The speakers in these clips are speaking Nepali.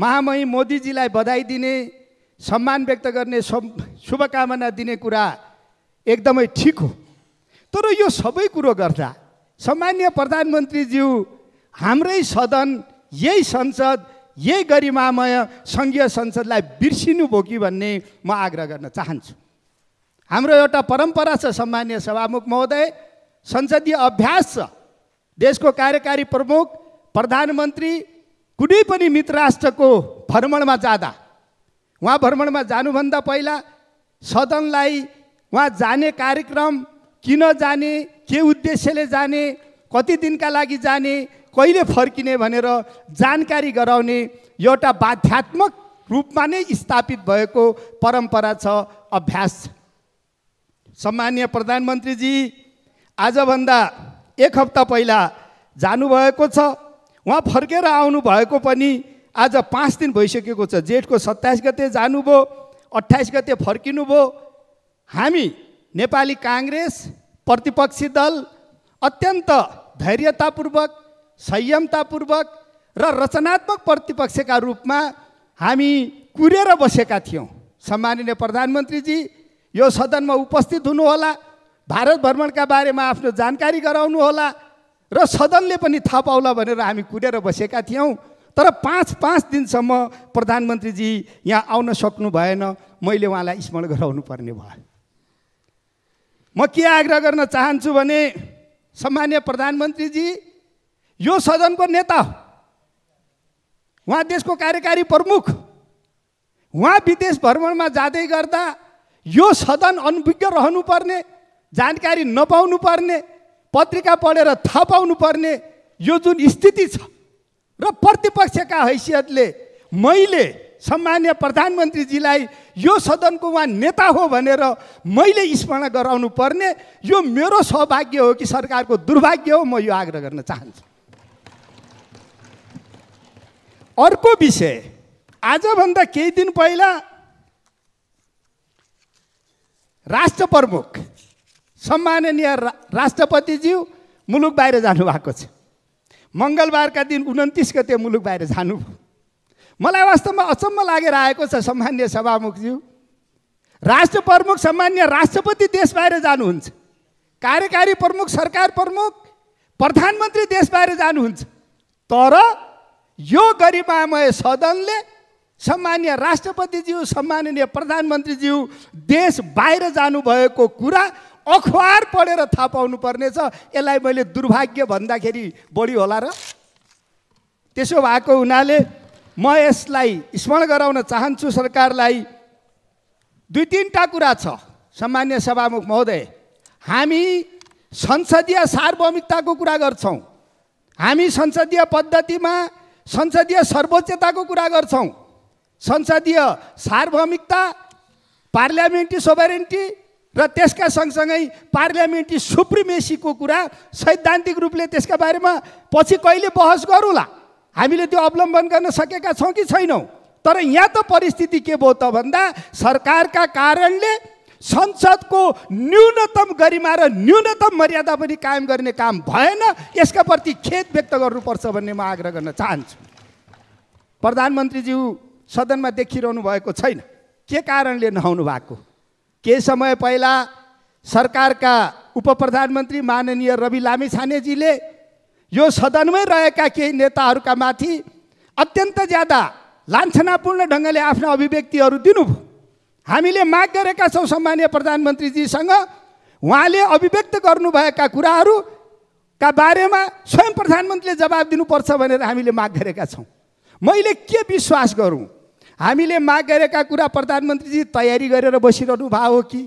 महामहिम मोदीजीलाई बधाई दिने सम्मान व्यक्त गर्ने शुभकामना दिने कुरा एकदमै ठिक हो तर यो सबै कुरो गर्दा सामान्य प्रधानमन्त्रीज्यू हाम्रै सदन यही संसद यही गरिमामय सङ्घीय संसदलाई बिर्सिनु भयो कि भन्ने म आग्रह गर्न चाहन्छु हाम्रो एउटा परम्परा छ सामान्य सभामुख महोदय संसदीय अभ्यास छ देशको कार्यकारी प्रमुख प्रधानमन्त्री कुनै पनि मित्र राष्ट्रको भ्रमणमा जाँदा उहाँ भ्रमणमा जानुभन्दा पहिला सदनलाई उहाँ जाने कार्यक्रम किन जाने के उद्देश्यले जाने कति दिनका लागि जाने कहिले फर्किने भनेर जानकारी गराउने एउटा बाध्यात्मक रूपमा नै स्थापित भएको परम्परा छ अभ्यास सम्मान्य प्रधानमन्त्रीजी आजभन्दा एक हप्ता पहिला जानुभएको छ उहाँ फर्केर आउनुभएको पनि आज पाँच दिन भइसकेको छ जेठको सत्ताइस गते जानुभयो अट्ठाइस गते फर्किनु फर्किनुभयो हामी नेपाली काङ्ग्रेस प्रतिपक्षी दल अत्यन्त धैर्यतापूर्वक संयमतापूर्वक र रचनात्मक प्रतिपक्षका रूपमा हामी कुरेर बसेका थियौँ सम्माननीय प्रधानमन्त्रीजी यो सदनमा उपस्थित हुनुहोला भारत भ्रमणका बारेमा आफ्नो जानकारी गराउनुहोला र सदनले पनि थाहा पाउला भनेर हामी कुरेर बसेका थियौँ तर पाँच पाँच दिनसम्म प्रधानमन्त्रीजी यहाँ आउन सक्नु भएन मैले उहाँलाई स्मरण गराउनु पर्ने भयो म के आग्रह गर्न चाहन्छु भने सम्मान्य प्रधानमन्त्रीजी यो सदनको नेता उहाँ देशको कार्यकारी प्रमुख उहाँ विदेश भ्रमणमा जाँदै गर्दा यो सदन अनभिज्ञ रहनुपर्ने जानकारी नपाउनु पर्ने पत्रिका पढेर थाहा पर्ने यो जुन स्थिति छ र प्रतिपक्षका हैसियतले मैले सम्मान्य प्रधानमन्त्रीजीलाई यो सदनको उहाँ नेता हो भनेर मैले स्मरण गराउनु पर्ने यो मेरो सौभाग्य हो कि सरकारको दुर्भाग्य हो म यो आग्रह गर्न चाहन्छु अर्को विषय आजभन्दा केही दिन पहिला राष्ट्र प्रमुख सम्माननीय रा राष्ट्रपतिज्यू मुलुक बाहिर जानुभएको छ मङ्गलबारका दिन उन्तिस गते मुलुक बाहिर जानुभयो मलाई वास्तवमा अचम्म लागेर आएको छ सम्मान्य सभामुखज्यू राष्ट्र प्रमुख सामान्य राष्ट्रपति देश बाहिर जानुहुन्छ कार्यकारी प्रमुख सरकार प्रमुख प्रधानमन्त्री देश बाहिर जानुहुन्छ तर यो गरिमामय सदनले सम्मान्य राष्ट्रपतिज्यू सम्माननीय प्रधानमन्त्रीज्यू देश बाहिर जानुभएको कुरा अखबार पढेर थाहा पाउनु पर्नेछ यसलाई मैले दुर्भाग्य भन्दाखेरि बढी होला र त्यसो भएको हुनाले म यसलाई स्मरण गराउन चाहन्छु सरकारलाई दुई तिनवटा कुरा छ सामान्य सभामुख महोदय हामी संसदीय सार्वभौमिकताको कुरा गर्छौँ हामी संसदीय पद्धतिमा संसदीय सर्वोच्चताको कुरा गर्छौँ संसदीय सार्वभौमिकता पार्लियामेन्ट्री सोभरेन्टी र त्यसका सँगसँगै पार्लियामेन्ट्री सुप्रिमेसीको कुरा सैद्धान्तिक रूपले त्यसका बारेमा पछि कहिले बहस गरौँला हामीले त्यो अवलम्बन गर्न सकेका छौँ कि छैनौँ तर यहाँ त परिस्थिति के भयो त भन्दा सरकारका कारणले संसदको न्यूनतम गरिमा र न्यूनतम मर्यादा पनि कायम गर्ने काम भएन यसका प्रति खेद व्यक्त गर्नुपर्छ भन्ने म आग्रह गर्न चाहन्छु प्रधानमन्त्रीज्यू सदनमा देखिरहनु भएको छैन के कारणले नहुनु भएको केही समय पहिला सरकारका उप प्रधानमन्त्री माननीय रवि लामिछानेजीले यो सदनमै रहेका केही नेताहरूका माथि अत्यन्त ज्यादा लान्छनापूर्ण ढङ्गले आफ्ना अभिव्यक्तिहरू दिनुभयो हामीले माग गरेका छौँ सम्मान्य प्रधानमन्त्रीजीसँग उहाँले अभिव्यक्त गर्नुभएका कुराहरूका बारेमा स्वयं प्रधानमन्त्रीले जवाब दिनुपर्छ भनेर हामीले माग गरेका छौँ मैले के विश्वास गरौँ हामीले माग गरेका कुरा प्रधानमन्त्रीजी तयारी गरेर बसिरहनु भएको हो कि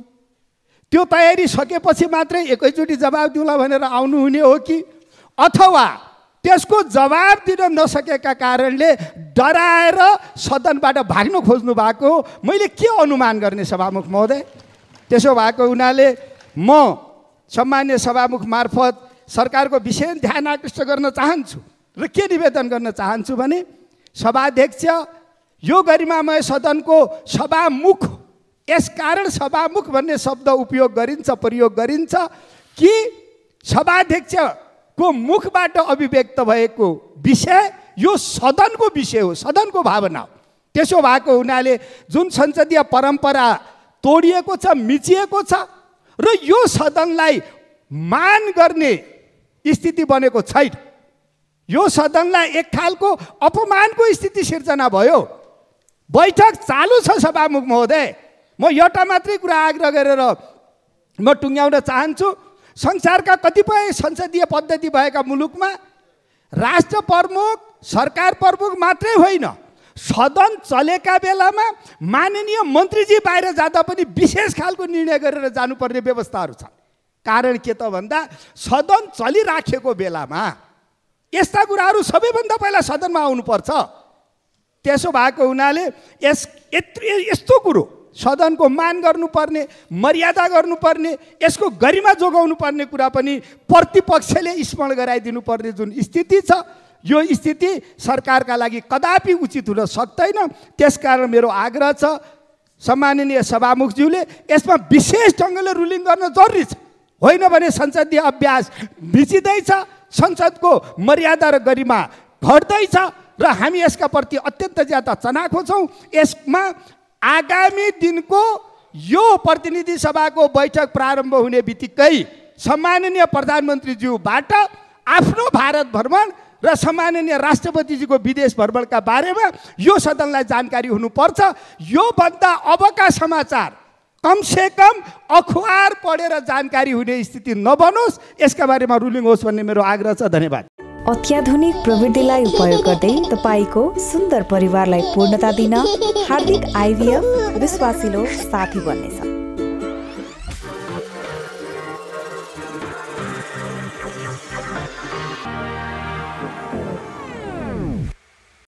त्यो तयारी सकेपछि मात्रै एकैचोटि जवाब दिउँला भनेर आउनुहुने हो कि अथवा त्यसको जवाब दिन नसकेका कारणले डराएर सदनबाट भाग्न खोज्नु भएको हो मैले के अनुमान गर्ने सभामुख महोदय त्यसो भएको हुनाले म सम्मान्य सभामुख मार्फत सरकारको विशेष ध्यान आकृष्ट गर्न चाहन्छु र के निवेदन गर्न चाहन्छु भने सभाध्यक्ष यो गरिमामय सदनको सभामुख यसकारण सभामुख भन्ने शब्द उपयोग गरिन्छ प्रयोग गरिन्छ कि सभाध्यक्षको मुखबाट अभिव्यक्त भएको विषय यो सदनको विषय हो सदनको भावना हो त्यसो भएको हुनाले जुन संसदीय परम्परा तोडिएको छ मिचिएको छ र यो सदनलाई मान गर्ने स्थिति बनेको छैन यो सदनलाई एक खालको अपमानको स्थिति सिर्जना भयो बैठक चालु छ सभामुख महोदय म एउटा मात्रै कुरा आग्रह गरेर म टुङ्ग्याउन चाहन्छु संसारका कतिपय संसदीय पद्धति भएका मुलुकमा राष्ट्र प्रमुख सरकार प्रमुख मात्रै होइन सदन चलेका बेलामा माननीय मन्त्रीजी बाहिर जाँदा पनि विशेष खालको निर्णय गरेर जानुपर्ने व्यवस्थाहरू छन् कारण के त भन्दा सदन चलिराखेको बेलामा यस्ता कुराहरू सबैभन्दा पहिला सदनमा आउनुपर्छ त्यसो भएको हुनाले यस यत्रो यस्तो कुरो सदनको मान गर्नुपर्ने मर्यादा गर्नुपर्ने यसको गरिमा जोगाउनु पर्ने कुरा पनि प्रतिपक्षले स्मरण गराइदिनु पर्ने जुन स्थिति छ यो स्थिति सरकारका लागि कदापि उचित हुन सक्दैन त्यसकारण मेरो आग्रह छ सम्माननीय सभामुखज्यूले यसमा विशेष ढङ्गले रुलिङ गर्न जरुरी छ होइन भने संसदीय अभ्यास बिचिँदैछ संसदको मर्यादा र गरिमा घट्दैछ र हामी यसका प्रति अत्यन्त ज्यादा चनाखो छौँ यसमा आगामी दिनको यो प्रतिनिधि सभाको बैठक प्रारम्भ हुने बित्तिकै सम्माननीय प्रधानमन्त्रीज्यूबाट आफ्नो भारत भ्रमण र सम्माननीय राष्ट्रपतिजीको विदेश भ्रमणका बारेमा यो सदनलाई जानकारी हुनुपर्छ योभन्दा अबका समाचार कमसेकम अखबार पढेर जानकारी हुने स्थिति नबनोस् यसका बारेमा रुलिङ होस् भन्ने मेरो आग्रह छ धन्यवाद अत्याधुनिक प्रविधिलाई उपयोग गर्दै तपाईँको सुन्दर परिवारलाई पूर्णता दिन हार्दिक आइभिएफ विश्वासिलो साथी बन्नेछ